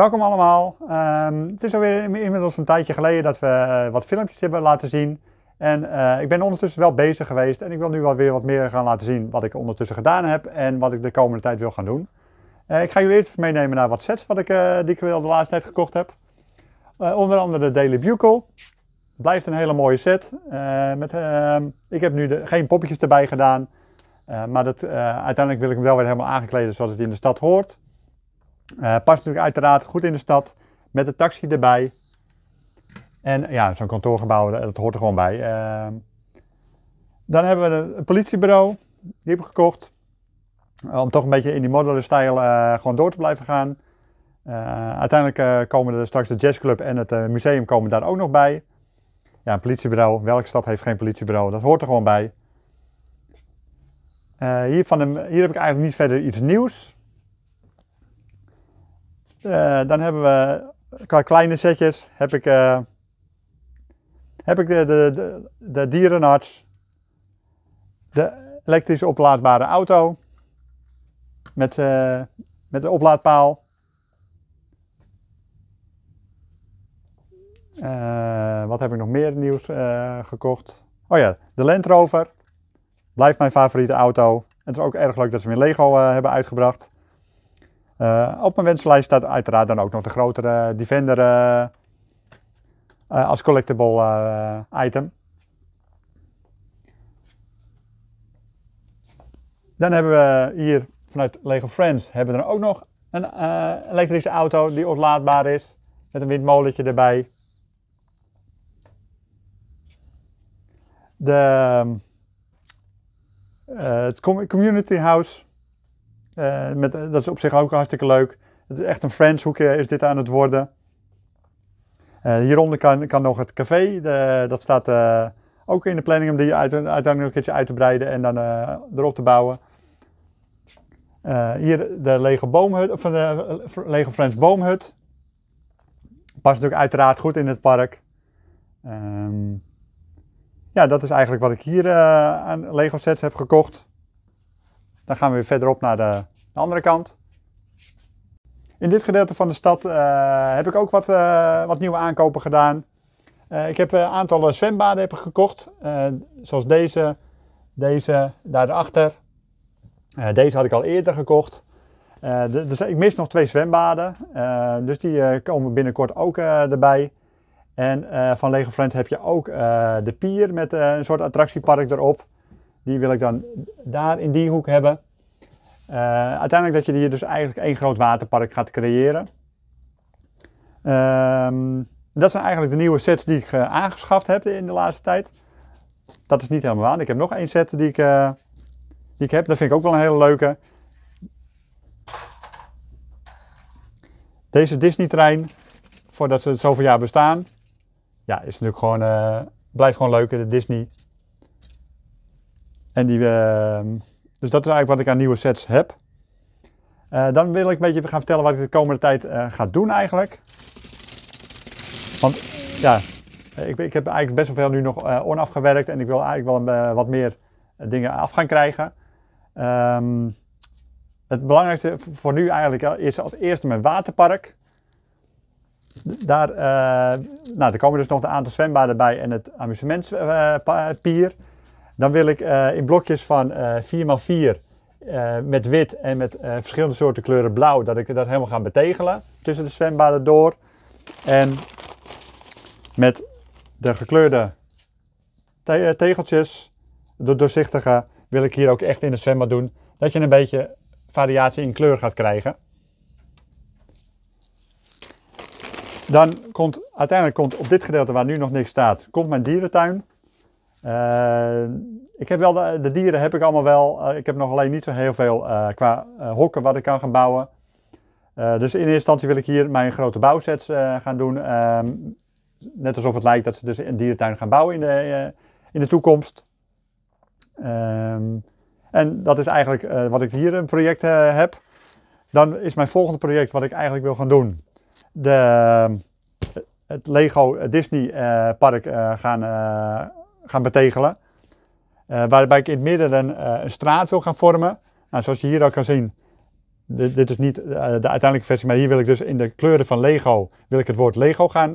Welkom allemaal. Ehm, het is alweer inmiddels een tijdje geleden dat we eh, wat filmpjes hebben laten zien. En eh, ik ben ondertussen wel bezig geweest en ik wil nu wel weer wat meer gaan laten zien wat ik ondertussen gedaan heb en wat ik de komende tijd wil gaan doen. Eh, ik ga jullie eerst even meenemen naar wat sets wat ik, die ik al de laatste tijd gekocht heb. onder andere de Daily Bugle. Blijft een hele mooie set. met, ehm, ik heb nu geen poppetjes erbij gedaan. maar dat, uiteindelijk wil ik hem wel weer helemaal aangekleden zoals het in de stad hoort. Eh, past natuurlijk uiteraard goed in de stad, met de taxi erbij. En ja, zo'n kantoorgebouw, dat, hoort er gewoon bij. Ehm, dan hebben we een politiebureau, die heb ik gekocht. Eh, om toch een beetje in die modelenstijl eh, gewoon door te blijven gaan. uiteindelijk komen er straks de jazzclub en het museum komen daar ook nog bij. Ja, een politiebureau. Welke stad heeft geen politiebureau? Dat hoort er gewoon bij. hier, van de, hier heb ik eigenlijk niet verder iets nieuws. Eh, dan hebben we, qua kleine setjes, heb ik, eh, heb ik de, de, de, dierenarts, de elektrisch oplaadbare auto met, eh, met de oplaadpaal. wat heb ik nog meer nieuws gekocht? Oh ja, de Land Rover. Blijft mijn favoriete auto. En het is ook erg leuk dat ze weer Lego hebben uitgebracht. Eh, op mijn wenslijst staat uiteraard dan ook nog de grotere Defender eh, eh, als collectible item. Dan hebben we hier vanuit Lego Friends hebben we er ook nog een elektrische auto die ontlaadbaar is. Met een windmolentje erbij. De, het Community House eh, met, eh, dat is op zich ook hartstikke leuk. Het is echt een French hoekje is dit aan het worden. Eh, hieronder kan, kan, nog het café. De, dat staat ook in de planning om die uit, uiteindelijk een keertje uit te breiden en dan erop te bouwen. hier de lege, boomhut, of de lege Friends boomhut. Past natuurlijk uiteraard goed in het park. Ehm, ja, dat is eigenlijk wat ik hier aan Lego sets heb gekocht. Dan gaan we weer verderop naar de, de andere kant. In dit gedeelte van de stad eh, heb ik ook wat, eh, wat nieuwe aankopen gedaan. Eh, ik heb een aantal zwembaden heb ik gekocht. zoals deze, deze, daarachter. deze had ik al eerder gekocht. Dus ik mis nog twee zwembaden. dus die komen binnenkort ook erbij. En van Lego Friends heb je ook de pier met een soort attractiepark erop. Die wil ik dan daar in die hoek hebben. Eh, uiteindelijk dat je hier dus eigenlijk één groot waterpark gaat creëren. Ehm, dat zijn eigenlijk de nieuwe sets die ik eh, aangeschaft heb in de laatste tijd. Dat is niet helemaal waar. Ik heb nog één set die ik, eh, die ik heb. Dat vind ik ook wel een hele leuke. Deze Disney-trein, voordat ze zoveel jaar bestaan, ja, is natuurlijk gewoon, blijft gewoon leuk. De Disney en die, ehm, dus dat is eigenlijk wat ik aan nieuwe sets heb. Eh, dan wil ik een beetje gaan vertellen wat ik de komende tijd eh, ga doen eigenlijk. Want ja, ik, ik heb eigenlijk best wel veel nu nog eh, onafgewerkt en ik wil eigenlijk wel een, wat meer dingen af gaan krijgen. Ehm, het belangrijkste voor nu eigenlijk is als eerste mijn waterpark. Daar, nou, er komen dus nog een aantal zwembaden bij en het amusementspier. Dan wil ik eh, in blokjes van uh, eh, 4x4 eh, met wit en met verschillende soorten kleuren blauw, dat ik dat helemaal ga betegelen tussen de zwembaden door. En met de gekleurde tegeltjes, de doorzichtige, wil ik hier ook echt in het zwembad doen. Dat je een beetje variatie in kleur gaat krijgen. Dan komt uiteindelijk komt op dit gedeelte waar nu nog niks staat, komt mijn dierentuin. Eh, ik heb wel de, dieren heb ik allemaal wel. Eh, ik heb nog alleen niet zo heel veel eh, qua hokken wat ik kan gaan bouwen. dus in eerste instantie wil ik hier mijn grote bouwsets gaan doen. Ehm, net alsof het lijkt dat ze dus een dierentuin gaan bouwen in de, in de toekomst. Ehm, en dat is eigenlijk wat ik hier een project heb. Dan is mijn volgende project wat ik eigenlijk wil gaan doen. De, het Lego Disney Park gaan gaan betegelen. Eh, waarbij ik in het midden een, eh, een, straat wil gaan vormen. Nou, zoals je hier al kan zien, dit, dit is niet eh, de uiteindelijke versie, maar hier wil ik dus in de kleuren van Lego, wil ik het woord Lego gaan,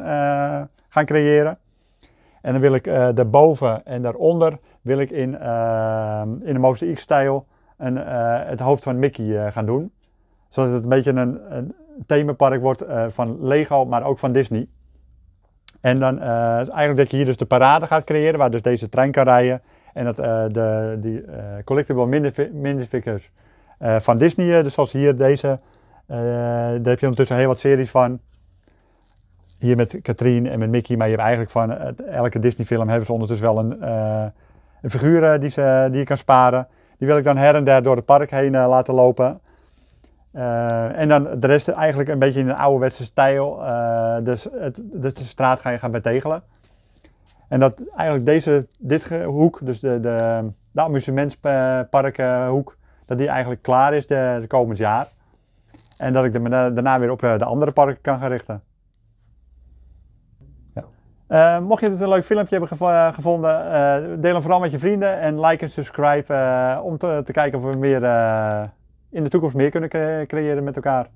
gaan creëren. En dan wil ik daarboven en daaronder, wil ik in, in de mozaïekstijl het hoofd van Mickey gaan doen. Zodat het een beetje een, een wordt van Lego, maar ook van Disney. En dan uh, eigenlijk dat je hier dus de parade gaat creëren, waar dus deze trein kan rijden. En dat eh, de die, uh, collectible minifigures van Disney, dus zoals hier deze, daar heb je ondertussen heel wat series van. Hier met Katrien en met Mickey, maar je hebt eigenlijk van elke Disney film hebben ze ondertussen wel een, een figuur die, ze, die je kan sparen. Die wil ik dan her en der door het park heen laten lopen. Eh, en dan de rest eigenlijk een beetje in een ouderwetse stijl. Eh, dus het, de straat ga je gaan betegelen. En dat eigenlijk deze dit hoek, dus de, de, de eh, hoek, dat die eigenlijk klaar is de, komend jaar. En dat ik daarna weer op de andere parken kan gaan richten. Ja. mocht je het een leuk filmpje hebben gevonden, deel hem vooral met je vrienden en like en subscribe om te, te kijken of we meer in de toekomst meer kunnen creëren met elkaar.